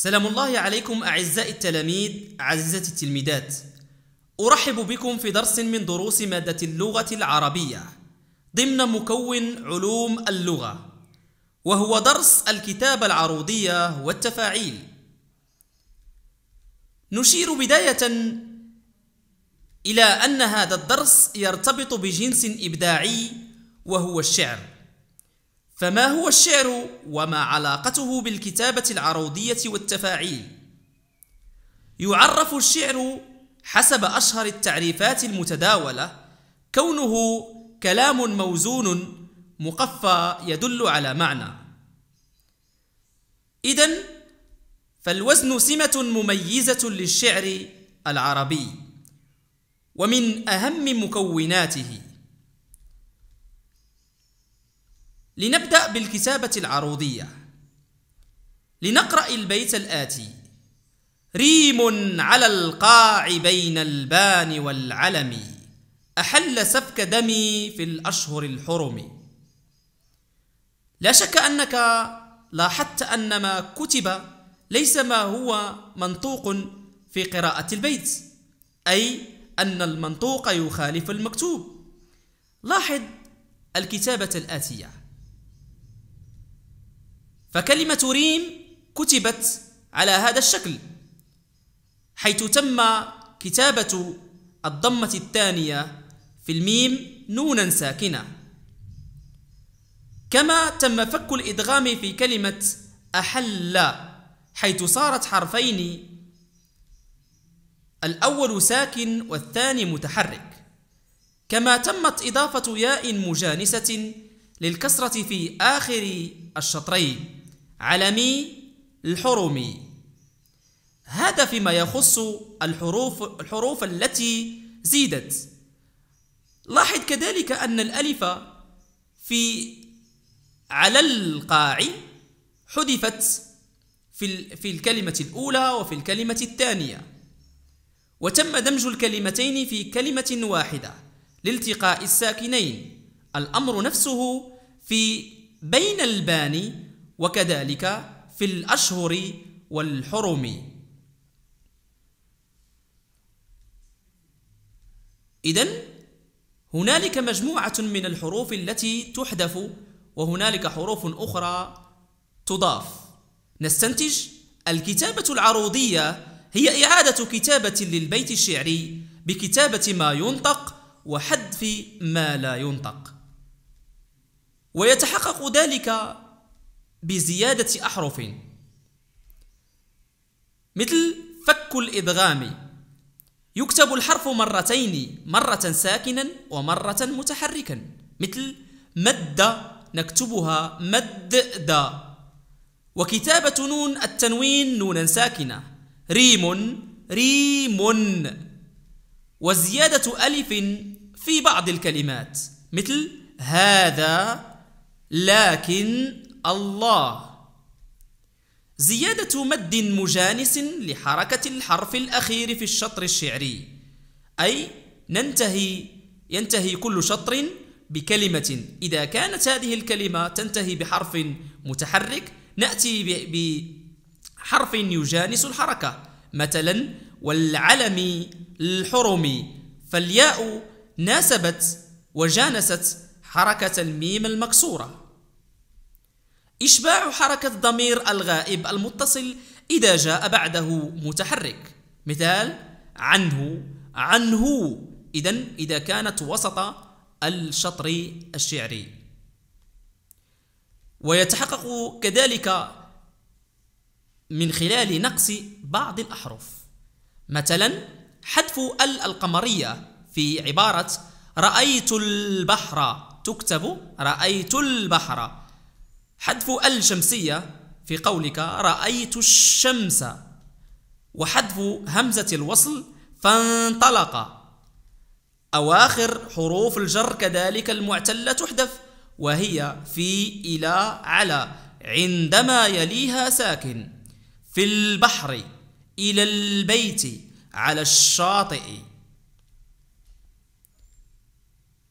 سلام الله عليكم أعزائي التلاميذ عزيزتي التلميذات أرحب بكم في درس من دروس مادة اللغة العربية ضمن مكون علوم اللغة وهو درس الكتابة العروضية والتفاعيل نشير بداية إلى أن هذا الدرس يرتبط بجنس إبداعي وهو الشعر فما هو الشعر وما علاقته بالكتابة العروضية والتفاعيل؟ يعرف الشعر حسب أشهر التعريفات المتداولة كونه كلام موزون مقفى يدل على معنى إذن فالوزن سمة مميزة للشعر العربي ومن أهم مكوناته لنبدأ بالكتابة العروضية لنقرأ البيت الآتي ريم على القاع بين البان والعلم أحل سفك دمي في الأشهر الحرم لا شك أنك لاحظت أن ما كتب ليس ما هو منطوق في قراءة البيت أي أن المنطوق يخالف المكتوب لاحظ الكتابة الآتية فكلمة ريم كتبت على هذا الشكل حيث تم كتابة الضمة الثانية في الميم نونا ساكنة كما تم فك الإدغام في كلمة أحل حيث صارت حرفين الأول ساكن والثاني متحرك كما تمت إضافة ياء مجانسة للكسرة في آخر الشطرين علمي الحرمي هذا فيما يخص الحروف الحروف التي زيدت لاحظ كذلك أن الألف في على القاع حذفت في في الكلمة الأولى وفي الكلمة الثانية وتم دمج الكلمتين في كلمة واحدة لالتقاء الساكنين الأمر نفسه في بين الباني وكذلك في الأشهر والحرم إذا هنالك مجموعة من الحروف التي تحذف وهنالك حروف أخرى تضاف نستنتج الكتابة العروضية هي إعادة كتابة للبيت الشعري بكتابة ما ينطق وحذف ما لا ينطق ويتحقق ذلك بزيادة أحرف مثل فك الإدغام يكتب الحرف مرتين مرة ساكنا ومرة متحركا مثل مد نكتبها دا وكتابة نون التنوين نونا ساكنة ريم ريم وزيادة ألف في بعض الكلمات مثل هذا لكن الله زيادة مد مجانس لحركة الحرف الأخير في الشطر الشعري أي ننتهي ينتهي كل شطر بكلمة إذا كانت هذه الكلمة تنتهي بحرف متحرك نأتي بحرف يجانس الحركة مثلا والعلم الحرم فالياء ناسبت وجانست حركة الميم المكسورة إشباع حركة ضمير الغائب المتصل إذا جاء بعده متحرك مثال عنه عنه إذا إذا كانت وسط الشطر الشعري ويتحقق كذلك من خلال نقص بعض الأحرف مثلا حذف ال القمرية في عبارة رأيت البحر تكتب رأيت البحر حذف الشمسية في قولك رأيت الشمس وحذف همزة الوصل فانطلق أواخر حروف الجر كذلك المعتلة تحذف وهي في إلى على عندما يليها ساكن في البحر إلى البيت على الشاطئ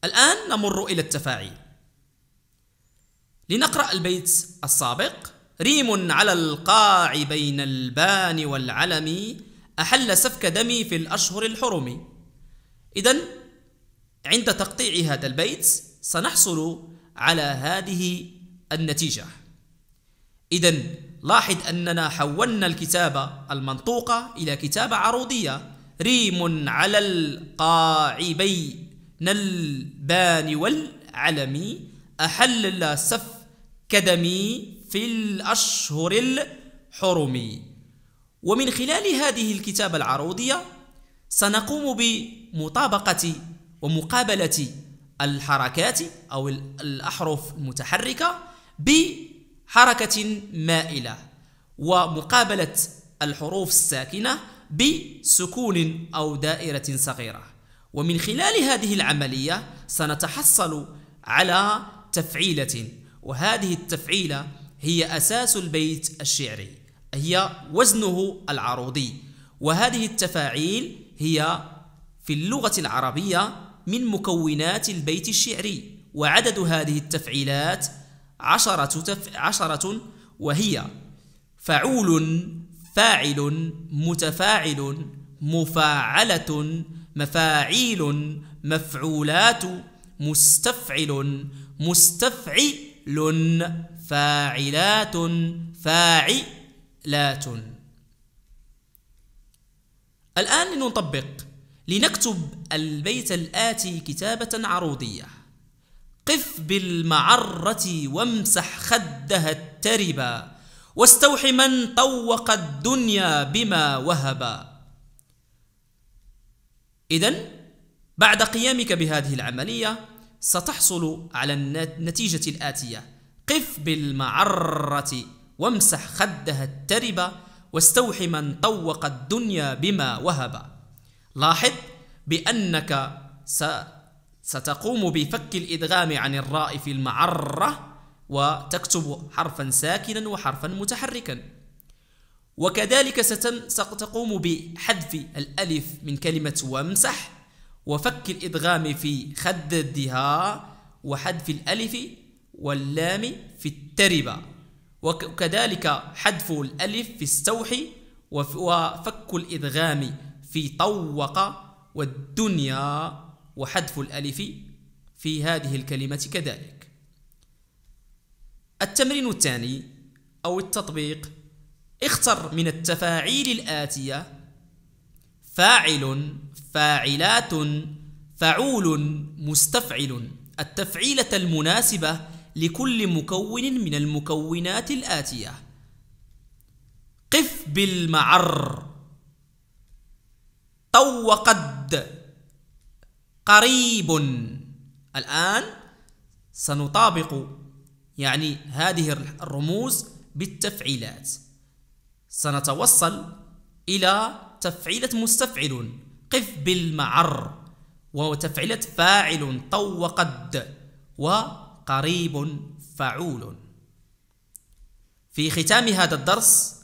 الآن نمر إلى التفاعيل لنقرأ البيت السابق ريم على القاع بين البان والعلم أحل سفك دمي في الأشهر الحرم إذا عند تقطيع هذا البيت سنحصل على هذه النتيجة إذا لاحظ أننا حولنا الكتابة المنطوقة إلى كتابة عروضية ريم على القاع بين البان والعلم أحل سفك كدمي في الأشهر الحرمي ومن خلال هذه الكتابة العروضية سنقوم بمطابقة ومقابلة الحركات أو الأحرف المتحركة بحركة مائلة ومقابلة الحروف الساكنة بسكون أو دائرة صغيرة ومن خلال هذه العملية سنتحصل على تفعيلة وهذه التفعيلة هي أساس البيت الشعري هي وزنه العروضي وهذه التفاعيل هي في اللغة العربية من مكونات البيت الشعري وعدد هذه التفعيلات عشرة, تف... عشرة وهي فعول فاعل متفاعل مفاعلة مفاعيل مفعولات مستفعل مستفعي فاعل فاعلات فاعلات الآن لنطبق لنكتب البيت الآتي كتابة عروضية قف بالمعرة وامسح خدها التربا واستوح من طوق الدنيا بما وهبا إذا بعد قيامك بهذه العملية ستحصل على النتيجة الآتية قف بالمعرة وامسح خدها الترب واستوح من طوق الدنيا بما وهب لاحظ بأنك ستقوم بفك الإدغام عن الراء في المعرة وتكتب حرفا ساكنا وحرفا متحركا وكذلك ستقوم بحذف الألف من كلمة وامسح وفك الإدغام في خد الدهاء وحذف الألف واللام في التربة وكذلك حذف الألف في السوح وفك الإدغام في طوق والدنيا وحذف الألف في هذه الكلمة كذلك التمرين الثاني أو التطبيق اختر من التفاعيل الآتية فاعل فاعلات فعول مستفعل التفعيلة المناسبة لكل مكون من المكونات الآتية قف بالمعر طو قريب الآن سنطابق يعني هذه الرموز بالتفعيلات سنتوصل إلى تفعيلة مستفعل قف بالمعر وتفعيلة فاعل طو قد وقريب فعول في ختام هذا الدرس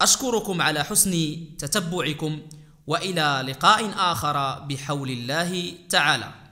أشكركم على حسن تتبعكم وإلى لقاء آخر بحول الله تعالى